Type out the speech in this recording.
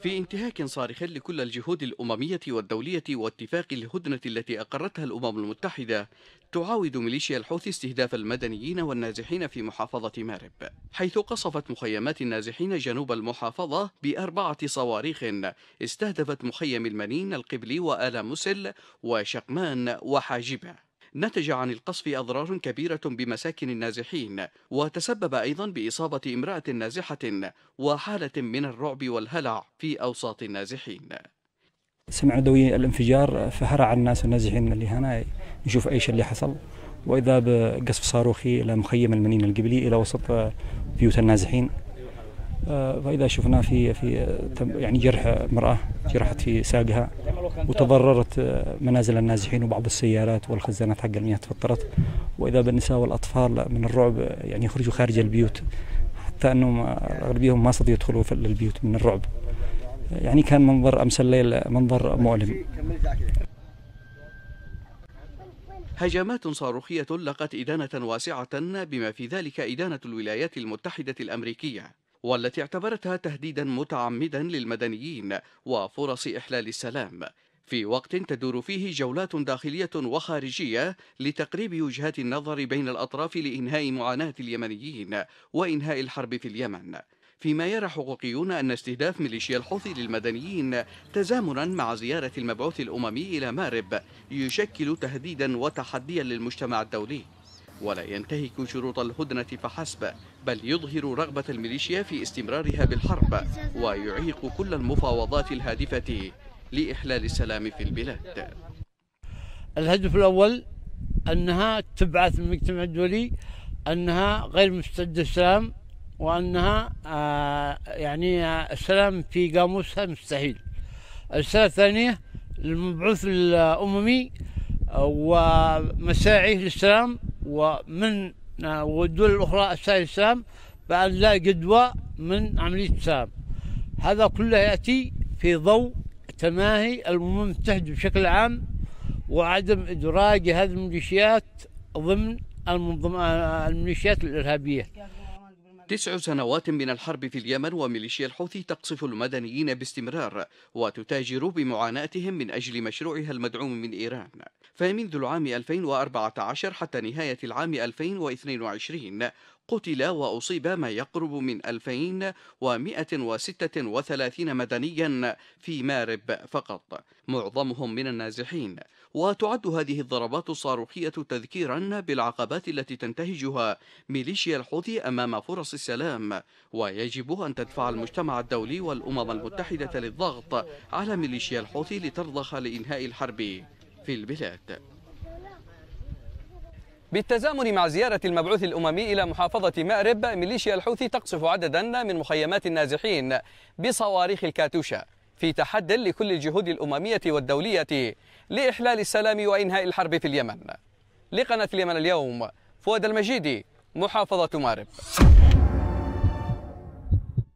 في انتهاك صارخ لكل الجهود الأممية والدولية واتفاق الهدنة التي أقرتها الأمم المتحدة تعاود ميليشيا الحوثي استهداف المدنيين والنازحين في محافظة مارب حيث قصفت مخيمات النازحين جنوب المحافظة بأربعة صواريخ استهدفت مخيم المنين القبلي وآل مسل وشقمان وحاجبه نتج عن القصف أضرار كبيرة بمساكن النازحين وتسبب أيضا بإصابة امرأة نازحة وحالة من الرعب والهلع في أوساط النازحين سمعنا دوي الانفجار فهرع الناس النازحين اللي هنا نشوف ايش اللي حصل واذا بقصف صاروخي الى مخيم المنين القبلي الى وسط بيوت النازحين آه، فاذا شفنا في في يعني جرح امراه جرحت في ساقها وتضررت آه، منازل النازحين وبعض السيارات والخزانات حق المياه تفطرت واذا بالنساء والاطفال من الرعب يعني يخرجوا خارج البيوت حتى انهم آه، اغلبيهم ما صدوا يدخلوا في البيوت من الرعب يعني كان منظر امس الليل منظر مؤلم هجمات صاروخية لقت إدانة واسعة بما في ذلك إدانة الولايات المتحدة الأمريكية والتي اعتبرتها تهديدا متعمدا للمدنيين وفرص إحلال السلام في وقت تدور فيه جولات داخلية وخارجية لتقريب وجهات النظر بين الأطراف لإنهاء معاناة اليمنيين وإنهاء الحرب في اليمن فيما يرى حقوقيون أن استهداف ميليشيا الحوثي للمدنيين تزامنا مع زيارة المبعوث الأممي إلى مارب يشكل تهديدا وتحديا للمجتمع الدولي ولا ينتهك شروط الهدنة فحسب بل يظهر رغبة الميليشيا في استمرارها بالحرب ويعيق كل المفاوضات الهادفة لإحلال السلام في البلاد الهدف الأول أنها تبعث المجتمع الدولي أنها غير مستعدة للسلام وأنها آه يعني آه، السلام في قاموسها مستحيل السنة الثانية المبعوث الأممي آه، ومساعيه للسلام ومن والدول الأخرى أساس السام بأن لا جدوى من عملية السام هذا كله يأتي في ضوء تماهي الأمم المتحدة بشكل عام وعدم إدراج هذه الميليشيات ضمن آه، الميليشيات الإرهابية تسع سنوات من الحرب في اليمن وميليشيا الحوثي تقصف المدنيين باستمرار وتتاجر بمعاناتهم من أجل مشروعها المدعوم من إيران فمنذ العام 2014 حتى نهاية العام 2022 قتل وأصيب ما يقرب من 2136 مدنيا في مارب فقط معظمهم من النازحين وتعد هذه الضربات الصاروخية تذكيرا بالعقبات التي تنتهجها ميليشيا الحوثي أمام فرص السلام ويجب أن تدفع المجتمع الدولي والأمم المتحدة للضغط على ميليشيا الحوثي لترضخ لإنهاء الحرب في البلاد بالتزامن مع زيارة المبعوث الأممي إلى محافظة مأرب ميليشيا الحوثي تقصف عددا من مخيمات النازحين بصواريخ الكاتوشا في تحد لكل الجهود الأممية والدولية لإحلال السلام وإنهاء الحرب في اليمن لقناة اليمن اليوم فؤاد المجيدي محافظة مارب